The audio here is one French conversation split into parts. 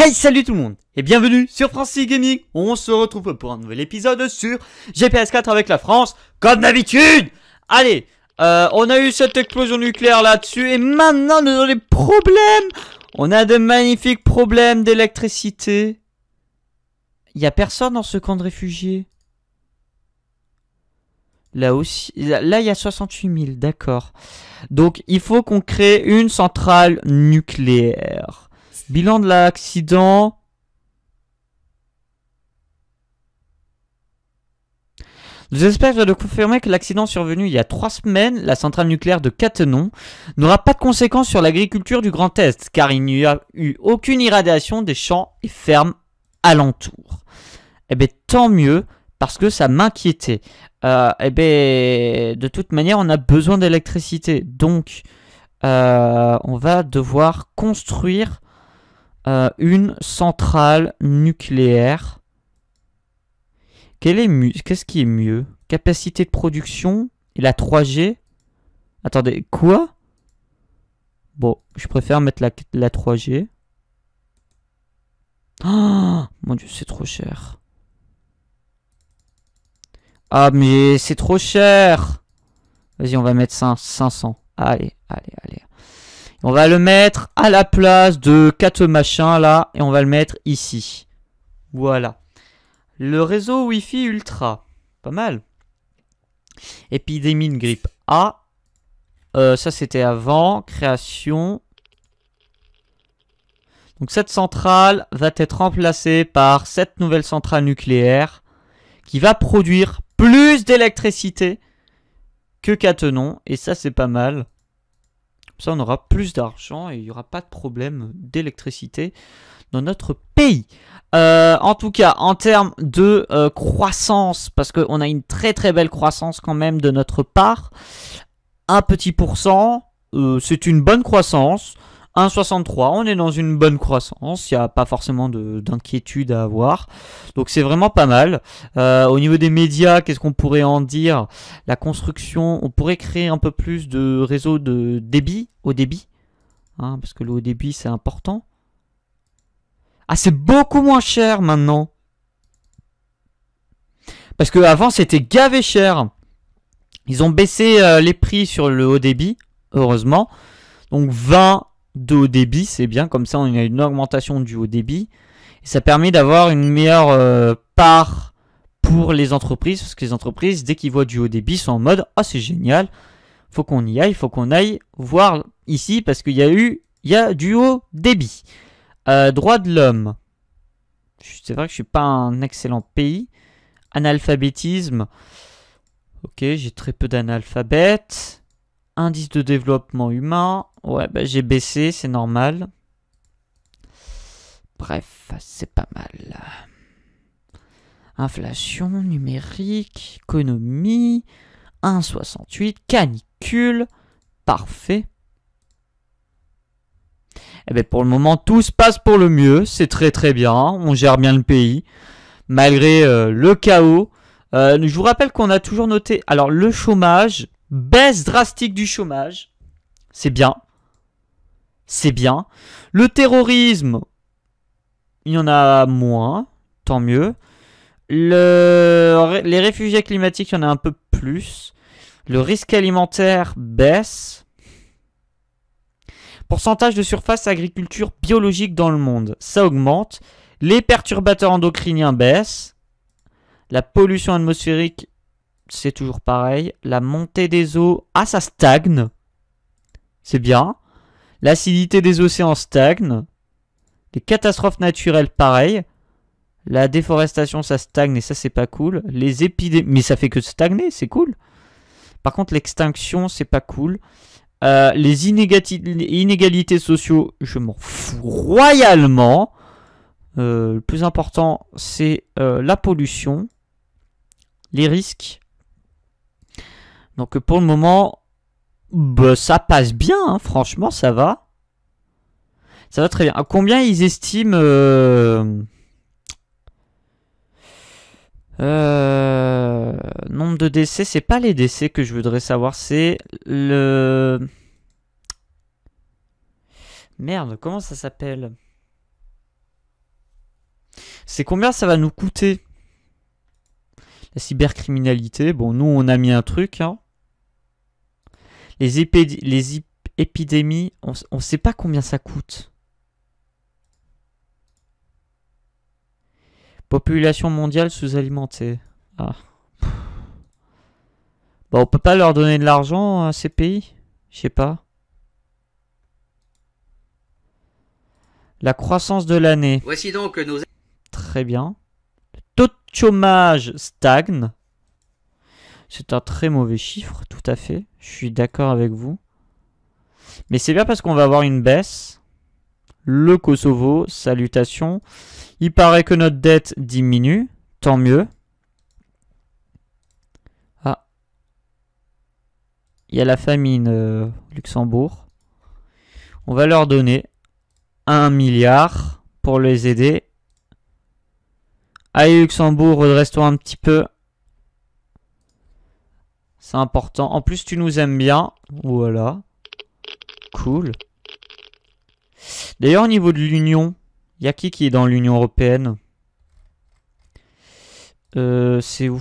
Hey salut tout le monde et bienvenue sur Francis Gaming On se retrouve pour un nouvel épisode sur GPS4 avec la France comme d'habitude Allez euh, on a eu cette explosion nucléaire là-dessus et maintenant nous avons des problèmes On a de magnifiques problèmes d'électricité Il a personne dans ce camp de réfugiés Là aussi, là il y a 68 000, d'accord. Donc il faut qu'on crée une centrale nucléaire. Bilan de l'accident. Nous espérons de confirmer que l'accident survenu il y a trois semaines, la centrale nucléaire de Catenon, n'aura pas de conséquences sur l'agriculture du Grand Est, car il n'y a eu aucune irradiation des champs et fermes alentours. Eh bien, tant mieux, parce que ça m'inquiétait. Euh, eh bien, de toute manière, on a besoin d'électricité. Donc, euh, on va devoir construire euh, une centrale nucléaire. Qu'est-ce qui est mieux Capacité de production et la 3G Attendez, quoi Bon, je préfère mettre la, 3G. Oh, ah, mon dieu, c'est trop cher. Ah, mais c'est trop cher Vas-y, on va mettre 500. Allez, allez, allez. On va le mettre à la place de 4 machins là et on va le mettre ici. Voilà. Le réseau Wi-Fi Ultra. Pas mal. Épidémie de grippe A. Euh, ça c'était avant. Création. Donc cette centrale va être remplacée par cette nouvelle centrale nucléaire qui va produire plus d'électricité que Catenon. Et ça c'est pas mal ça, on aura plus d'argent et il n'y aura pas de problème d'électricité dans notre pays. Euh, en tout cas, en termes de euh, croissance, parce qu'on a une très très belle croissance quand même de notre part, un petit pourcent, euh, c'est une bonne croissance. 1,63, on est dans une bonne croissance, il n'y a pas forcément d'inquiétude à avoir. Donc c'est vraiment pas mal. Euh, au niveau des médias, qu'est-ce qu'on pourrait en dire La construction, on pourrait créer un peu plus de réseaux de débit, au débit, hein, parce que le haut débit c'est important. Ah c'est beaucoup moins cher maintenant parce qu'avant, c'était gavé cher. Ils ont baissé euh, les prix sur le haut débit, heureusement. Donc 20, de haut débit, c'est bien, comme ça on a une augmentation du haut débit. Et ça permet d'avoir une meilleure euh, part pour les entreprises, parce que les entreprises, dès qu'ils voient du haut débit, sont en mode Ah, c'est génial, faut qu'on y aille, faut qu'on aille voir ici, parce qu'il y a eu il y a du haut débit. Euh, droit de l'homme. C'est vrai que je suis pas un excellent pays. Analphabétisme. Ok, j'ai très peu d'analphabètes. Indice de développement humain. Ouais, bah, j'ai baissé, c'est normal. Bref, c'est pas mal. Inflation, numérique, économie, 1,68, canicule, parfait. et eh bien, pour le moment, tout se passe pour le mieux, c'est très très bien, on gère bien le pays, malgré euh, le chaos. Euh, je vous rappelle qu'on a toujours noté, alors le chômage, baisse drastique du chômage, c'est bien, c'est bien. Le terrorisme, il y en a moins, tant mieux. Les réfugiés climatiques, il y en a un peu plus. Le risque alimentaire baisse. Pourcentage de surface agriculture biologique dans le monde, ça augmente. Les perturbateurs endocriniens baissent. La pollution atmosphérique, c'est toujours pareil. La montée des eaux, ah ça stagne. C'est bien. L'acidité des océans stagne. Les catastrophes naturelles, pareil. La déforestation, ça stagne et ça, c'est pas cool. Les épidémies, mais ça fait que stagner, c'est cool. Par contre, l'extinction, c'est pas cool. Euh, les inégalités sociaux, je m'en fous royalement. Euh, le plus important, c'est euh, la pollution, les risques. Donc pour le moment, bah, ça passe bien, hein. franchement, ça va. Ça va très bien. combien ils estiment... Euh, euh, nombre de décès, c'est pas les décès que je voudrais savoir, c'est le... Merde, comment ça s'appelle C'est combien ça va nous coûter La cybercriminalité, bon nous on a mis un truc, hein les, épidémies, on ne sait pas combien ça coûte. Population mondiale sous-alimentée. Ah. Bon, bah, on peut pas leur donner de l'argent à ces pays Je sais pas. La croissance de l'année. Voici donc nos... Très bien. Le taux de chômage stagne. C'est un très mauvais chiffre, tout à fait. Je suis d'accord avec vous. Mais c'est bien parce qu'on va avoir une baisse. Le Kosovo, salutations. Il paraît que notre dette diminue. Tant mieux. Ah. Il y a la famine euh, Luxembourg. On va leur donner un milliard pour les aider. Allez Luxembourg, redresse-toi un petit peu. C'est important. En plus, tu nous aimes bien. Voilà. Cool. D'ailleurs, au niveau de l'Union, il y a qui qui est dans l'Union Européenne euh, C'est où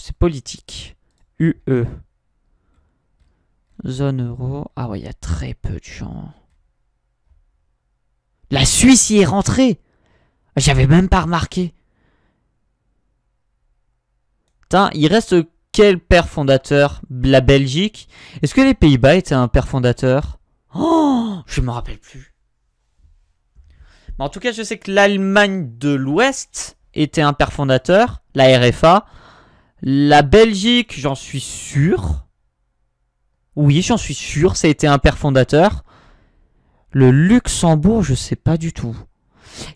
C'est politique. UE. Zone euro. Ah ouais, il y a très peu de gens. La Suisse y est rentrée J'avais même pas remarqué. Putain, il reste quel père fondateur La Belgique Est-ce que les Pays-Bas étaient un père fondateur Oh Je me rappelle plus. Mais en tout cas, je sais que l'Allemagne de l'Ouest était un père fondateur, la RFA. La Belgique, j'en suis sûr. Oui, j'en suis sûr, ça a été un père fondateur. Le Luxembourg, je sais pas du tout.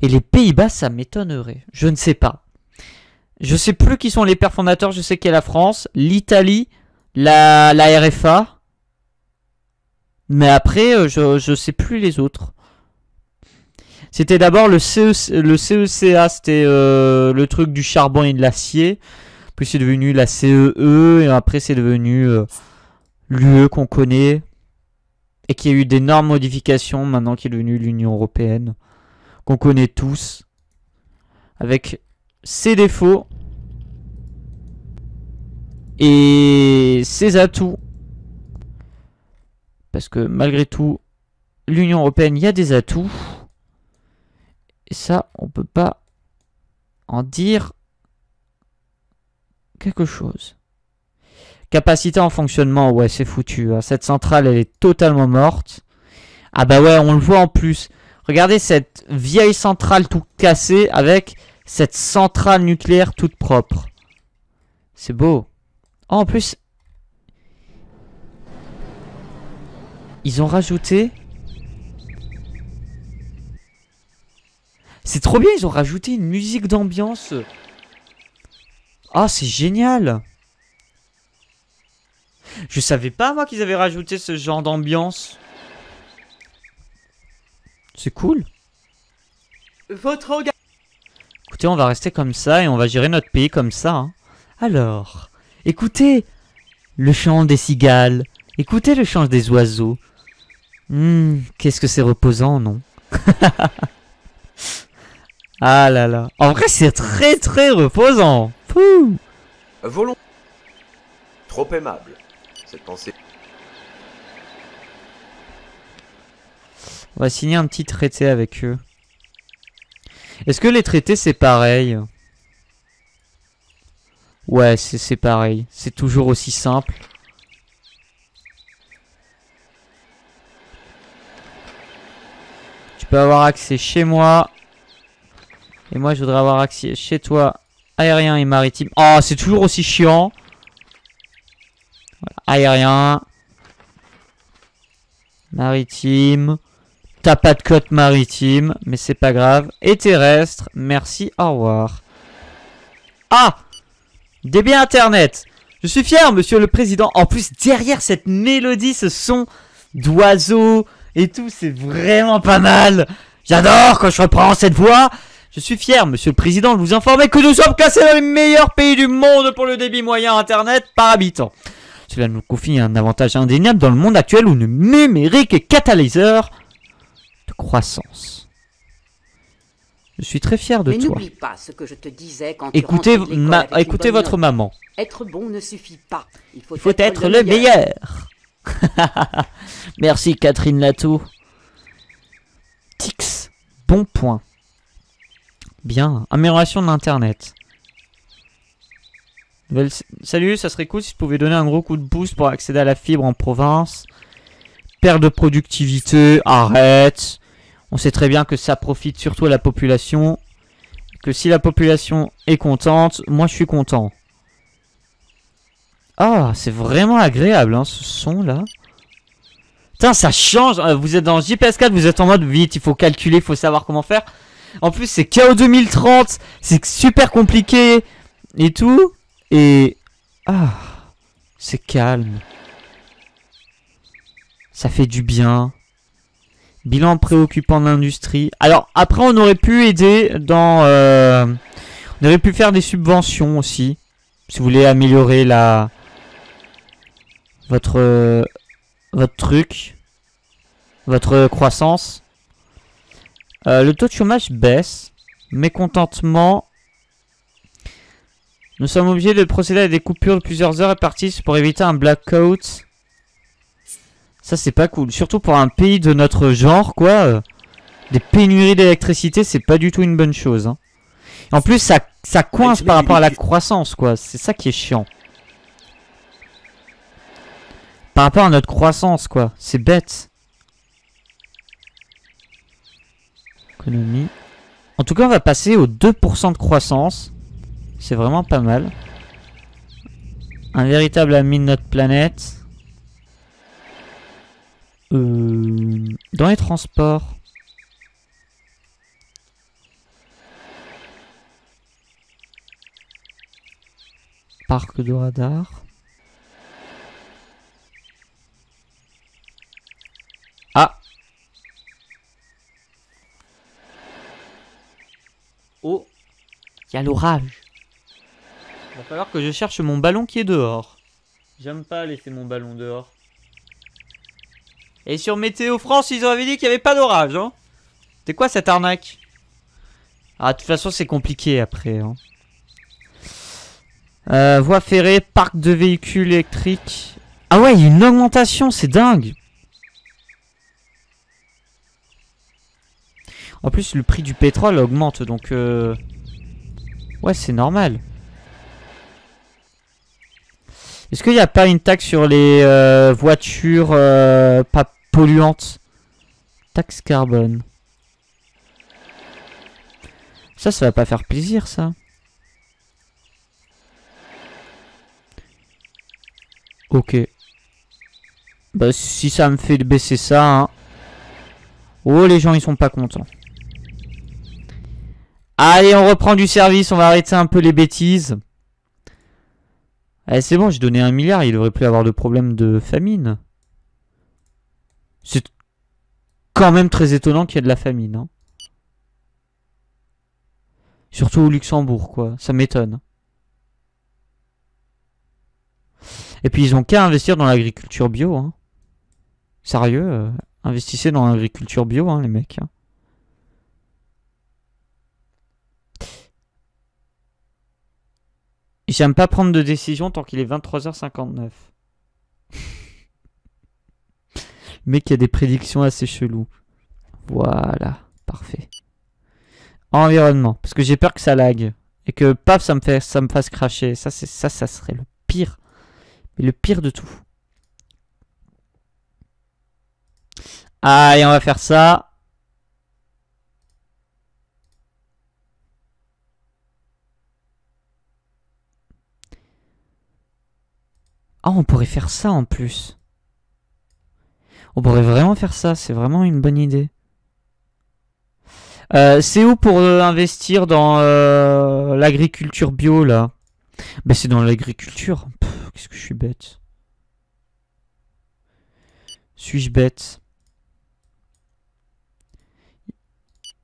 Et les Pays-Bas, ça m'étonnerait. Je ne sais pas. Je sais plus qui sont les pères fondateurs. Je sais qu'il y a la France, l'Italie, la, la, RFA. Mais après, euh, je, je sais plus les autres. C'était d'abord le, e le CECA, c'était euh, le truc du charbon et de l'acier. Puis c'est devenu la CEE, e, et après c'est devenu euh, l'UE qu'on connaît. Et qui a eu d'énormes modifications maintenant qu'il est devenu l'Union Européenne. Qu'on connaît tous. Avec ses défauts et ses atouts. Parce que malgré tout, l'Union Européenne, il y a des atouts. Et ça, on peut pas en dire quelque chose. Capacité en fonctionnement, ouais, c'est foutu. Hein. Cette centrale, elle est totalement morte. Ah bah ouais, on le voit en plus. Regardez cette vieille centrale tout cassée avec cette centrale nucléaire toute propre. C'est beau. Oh, en plus, ils ont rajouté... C'est trop bien, ils ont rajouté une musique d'ambiance. Ah, c'est génial. Je savais pas, moi, qu'ils avaient rajouté ce genre d'ambiance. C'est cool. Votre regard on va rester comme ça et on va gérer notre pays comme ça. Hein. Alors, écoutez le chant des cigales, écoutez le chant des oiseaux. Hmm, qu'est-ce que c'est reposant, non Ah là là. En vrai, c'est très très reposant. Fou. Volons. Trop aimable, cette pensée. On va signer un petit traité avec eux. Est-ce que les traités, c'est pareil Ouais, c'est pareil. C'est toujours aussi simple. Tu peux avoir accès chez moi. Et moi, je voudrais avoir accès chez toi, aérien et maritime. Oh, c'est toujours aussi chiant. aérien. Maritime. T'as pas de côte maritime, mais c'est pas grave. Et terrestre, merci, au revoir. Ah Débit internet Je suis fier, monsieur le président. En plus, derrière cette mélodie, ce son d'oiseaux et tout, c'est vraiment pas mal. J'adore quand je reprends cette voix. Je suis fier, monsieur le président, de vous informer que nous sommes classés dans les meilleurs pays du monde pour le débit moyen internet par habitant. Cela nous confie un avantage indéniable dans le monde actuel où le numérique est catalyseur croissance. Je suis très fier de toi. que je te disais écoutez écoutez votre maman. Être bon ne suffit pas. Il faut, être, le meilleur. Merci Catherine Latou. Tix, bon point. Bien, amélioration de l'internet. Salut, ça serait cool si je pouvais donner un gros coup de boost pour accéder à la fibre en province. Perte de productivité, arrête. On sait très bien que ça profite surtout à la population. Que si la population est contente, moi je suis content. Ah, c'est vraiment agréable hein, ce son là. Putain, ça change. Euh, vous êtes dans JPS4, vous êtes en mode vite, il faut calculer, il faut savoir comment faire. En plus, c'est KO 2030, c'est super compliqué et tout. Et. Ah, c'est calme. Ça fait du bien. Bilan préoccupant de l'industrie. Alors après on aurait pu aider dans... Euh, on aurait pu faire des subventions aussi. Si vous voulez améliorer la... Votre... votre truc. Votre croissance. Euh, le taux de chômage baisse. Mécontentement. Nous sommes obligés de procéder à des coupures de plusieurs heures partir pour éviter un blackout ça, c'est pas cool. Surtout pour un pays de notre genre, quoi. Euh, des pénuries d'électricité, c'est pas du tout une bonne chose. Hein. En plus, ça, ça coince par rapport à la croissance, quoi. C'est ça qui est chiant. Par rapport à notre croissance, quoi. C'est bête. Économie. En tout cas, on va passer aux 2% de croissance. C'est vraiment pas mal. Un véritable ami de notre planète. Euh, dans les transports. Parc de radar. Ah Oh Il y a l'orage Il va falloir que je cherche mon ballon qui est dehors. J'aime pas laisser mon ballon dehors. Et sur Météo France, ils avaient dit qu'il n'y avait pas d'orage. Hein c'est quoi cette arnaque Ah, de toute façon, c'est compliqué après. Hein. Euh, voie ferrée, parc de véhicules électriques. Ah ouais, il y a une augmentation, c'est dingue. En plus, le prix du pétrole augmente, donc... Euh, ouais, c'est normal. Est-ce qu'il n'y a pas une taxe sur les euh, voitures Polluante. Taxe carbone. Ça, ça va pas faire plaisir, ça. Ok. Bah, si ça me fait baisser ça... Hein. Oh, les gens, ils sont pas contents. Allez, on reprend du service. On va arrêter un peu les bêtises. Eh, c'est bon, j'ai donné un milliard. Il aurait plus avoir de problème de famine. C'est quand même très étonnant qu'il y ait de la famine. Hein. Surtout au Luxembourg, quoi. Ça m'étonne. Et puis ils ont qu'à investir dans l'agriculture bio. Hein. Sérieux, euh, investissez dans l'agriculture bio, hein, les mecs. Hein. Ils n'aiment pas prendre de décision tant qu'il est 23h59 mais y a des prédictions assez chelous. Voilà, parfait. Environnement, parce que j'ai peur que ça lague et que paf, ça me fait, ça me fasse cracher. Ça, c'est ça, ça serait le pire, mais le pire de tout. Allez, on va faire ça. Ah, on pourrait faire ça en plus. On pourrait vraiment faire ça, c'est vraiment une bonne idée. Euh, c'est où pour euh, investir dans euh, l'agriculture bio là ben, c'est dans l'agriculture. Qu'est-ce que je suis bête. Suis-je bête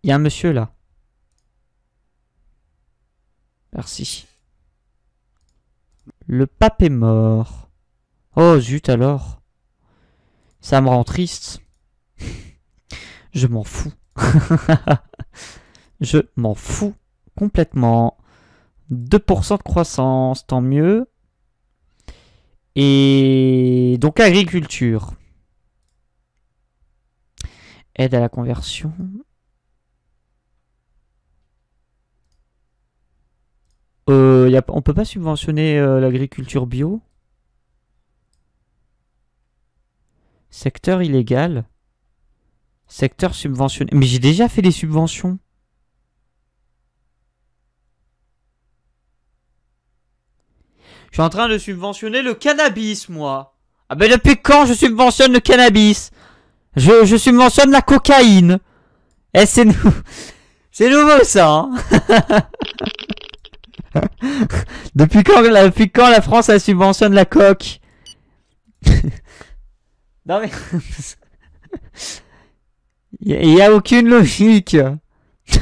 Il y a un monsieur là. Merci. Le pape est mort. Oh zut alors. Ça me rend triste. Je m'en fous. Je m'en fous complètement. 2% de croissance, tant mieux. Et donc agriculture. Aide à la conversion. Euh, y on peut pas subventionner euh, l'agriculture bio Secteur illégal. Secteur subventionné. Mais j'ai déjà fait des subventions. Je suis en train de subventionner le cannabis, moi. Ah ben depuis quand je subventionne le cannabis je, subventionne la cocaïne. Eh, c'est nouveau. C'est nouveau ça. Hein? depuis, quand, depuis quand la France a subventionne la coque Non mais... Il n'y a, aucune logique.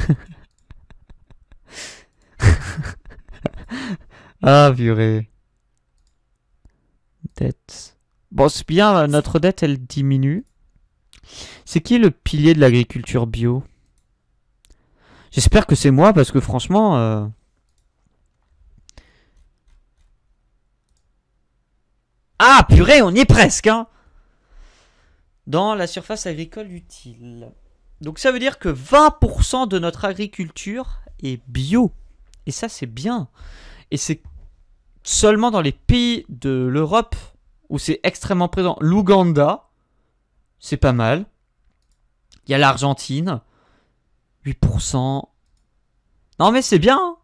ah purée. Dette. Bon, c'est bien, notre dette, elle diminue. C'est qui le pilier de l'agriculture bio J'espère que c'est moi, parce que franchement... Euh, ah purée, on y est presque, hein dans la surface agricole utile. Donc ça veut dire que 20% de notre agriculture est bio. Et ça c'est bien. Et c'est seulement dans les pays de l'Europe où c'est extrêmement présent. L'Ouganda, c'est pas mal. Il y a l'Argentine, 8%. Non mais c'est bien. Hein.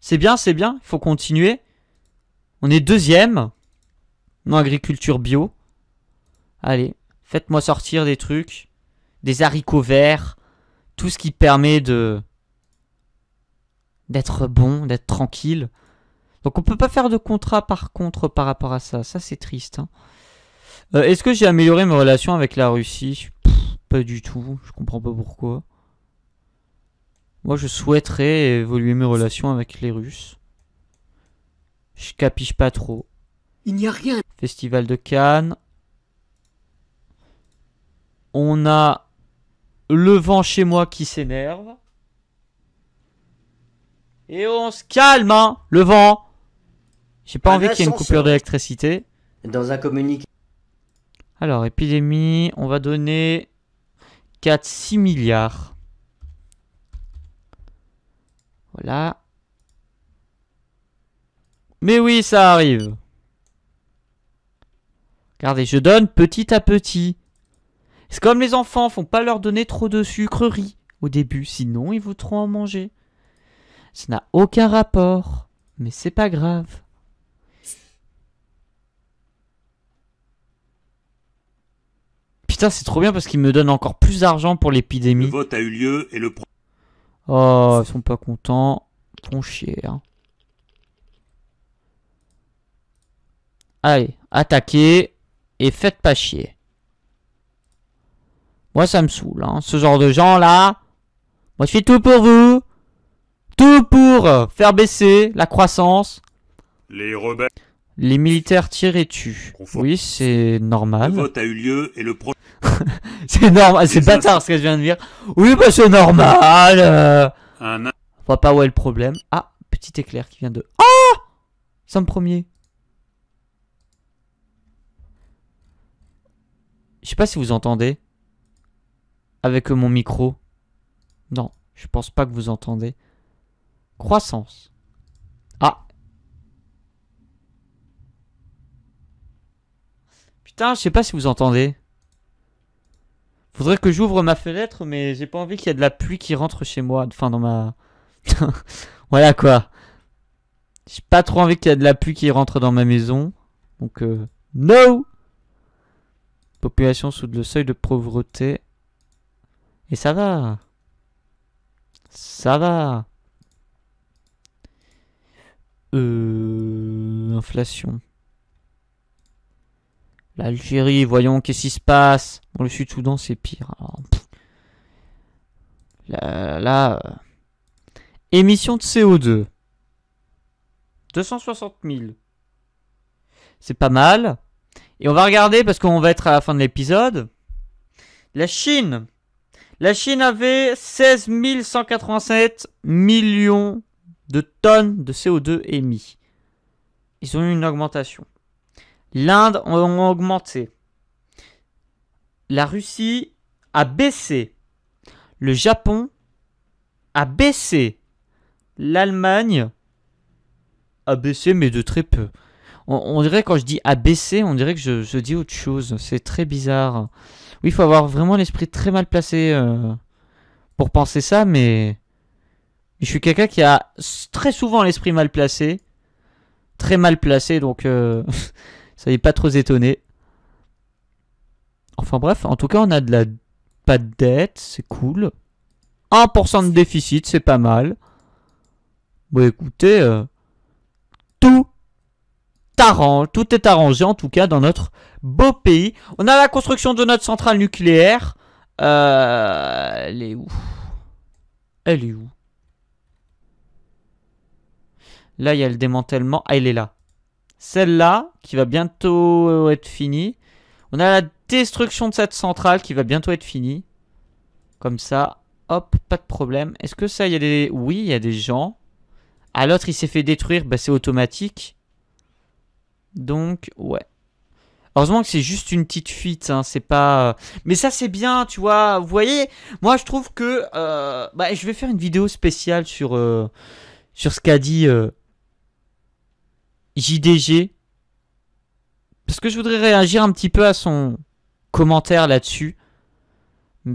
C'est bien, c'est bien. Il faut continuer. On est deuxième en agriculture bio. Allez. Faites-moi sortir des trucs. Des haricots verts. Tout ce qui permet de... D'être bon, d'être tranquille. Donc on peut pas faire de contrat par contre par rapport à ça. Ça c'est triste. Hein. Euh, est-ce que j'ai amélioré mes relations avec la Russie Pas du tout. Je comprends pas pourquoi. Moi je souhaiterais évoluer mes relations avec les Russes. Je capiche pas trop. Il n'y a rien. Festival de Cannes. On a le vent chez moi qui s'énerve. Et on se calme, hein, le vent. J'ai pas envie qu'il y ait une coupure d'électricité. Dans un communiqué. Alors, épidémie, on va donner 4-6 milliards. Voilà. Mais oui, ça arrive. Regardez, je donne petit à petit. C'est comme les enfants, font pas leur donner trop de sucreries au début, sinon ils voudront en manger. Ça n'a aucun rapport, mais c'est pas grave. Putain, c'est trop bien parce qu'ils me donnent encore plus d'argent pour l'épidémie. Le vote a eu lieu et le. Oh, ils sont pas contents. Bon chier. Hein. Allez, attaquez et faites pas chier. Moi, ça me saoule, hein. Ce genre de gens-là. Moi, je fais tout pour vous. Tout pour euh, faire baisser la croissance. Les rebelles. Les militaires tirent et tuent. Oui, c'est normal. Le vote a eu lieu et le c'est normal, c'est bâtard ce que je viens de dire. Oui, bah c'est normal. Euh. On voit pas où est le problème. Ah, petit éclair qui vient de... Ah Somme premier. Je sais pas si vous entendez avec mon micro. Non, je pense pas que vous entendez. Croissance. Ah. Putain, je sais pas si vous entendez. Faudrait que j'ouvre ma fenêtre, mais j'ai pas envie qu'il y ait de la pluie qui rentre chez moi. Enfin, dans ma... voilà quoi. J'ai pas trop envie qu'il y ait de la pluie qui rentre dans ma maison. Donc, euh, no Population sous le seuil de pauvreté. Et ça va. Ça va. Euh... Inflation. L'Algérie, voyons, qu'est-ce qui se passe Bon, le Sud-Soudan, c'est pire. Alors, là, euh. Émission de CO2. 260 000. C'est pas mal. Et on va regarder, parce qu'on va être à la fin de l'épisode. La Chine la Chine avait 16 187 millions de tonnes de CO2 émis. Ils ont eu une augmentation. L'Inde a augmenté. La Russie a baissé. Le Japon a baissé. L'Allemagne a baissé, mais de très peu. On, dirait quand je dis a baissé, on dirait que je dis autre chose. C'est très bizarre. Oui, il faut avoir vraiment l'esprit très mal placé euh, pour penser ça, mais je suis quelqu'un qui a très souvent l'esprit mal placé. Très mal placé, donc ça euh, n'est pas trop étonné. Enfin bref, en tout cas, on a de la... pas de dette, c'est cool. 1% de déficit, c'est pas mal. Bon, écoutez, euh, tout tout est arrangé en tout cas dans notre beau pays. On a la construction de notre centrale nucléaire. Euh, elle est où Elle est où Là, il y a le démantèlement. Ah, elle est là. Celle-là, qui va bientôt euh, être finie. On a la destruction de cette centrale qui va bientôt être finie. Comme ça, hop, pas de problème. Est-ce que ça, il y a des... Oui, il y a des gens. À ah, l'autre, il s'est fait détruire, bah, c'est automatique. Donc, ouais. Heureusement que c'est juste une petite fuite, hein, c'est pas... Euh, mais ça c'est bien, tu vois, vous voyez, moi je trouve que... Euh, bah, je vais faire une vidéo spéciale sur, euh, sur ce qu'a dit JDG. Parce que je voudrais réagir un petit peu à son commentaire là-dessus.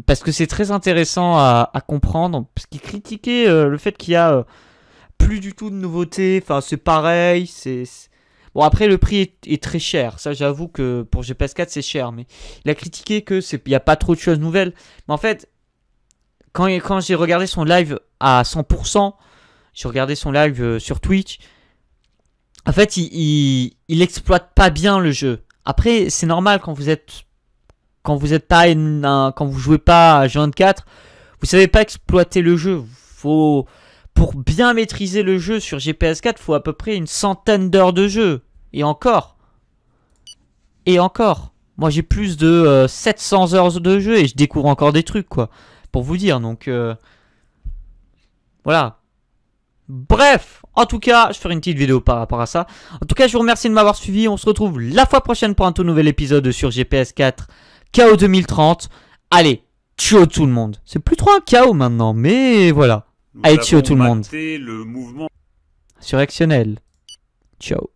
Parce que c'est très intéressant à, comprendre. Parce qu'il critiquait le fait qu'il y a plus du tout de nouveautés. Enfin, c'est pareil, c'est Bon, après, le prix est, très cher. Ça, j'avoue que pour GPS 4, c'est cher. Mais il a critiqué qu'il n'y a pas trop de choses nouvelles. Mais en fait, quand, quand j'ai regardé son live à 100%, j'ai regardé son live euh, sur Twitch. En fait, il, il, exploite pas bien le jeu. Après, c'est normal quand vous êtes quand vous êtes pas quand vous jouez pas à G24, vous savez pas exploiter le jeu. Faut pour bien maîtriser le jeu sur GPS4, faut à peu près une centaine d'heures de jeu. Et encore. Et encore. Moi, j'ai plus de 700 euh, heures de jeu et je découvre encore des trucs, quoi. Pour vous dire, donc... Euh, voilà. Bref, en tout cas, je ferai une petite vidéo par rapport à ça. En tout cas, je vous remercie de m'avoir suivi. On se retrouve la fois prochaine pour un tout nouvel épisode sur GPS4 KO 2030. Allez, ciao tout le monde. C'est plus trop un KO maintenant, mais voilà. Aïtio tout le monde. le mouvement. Ciao.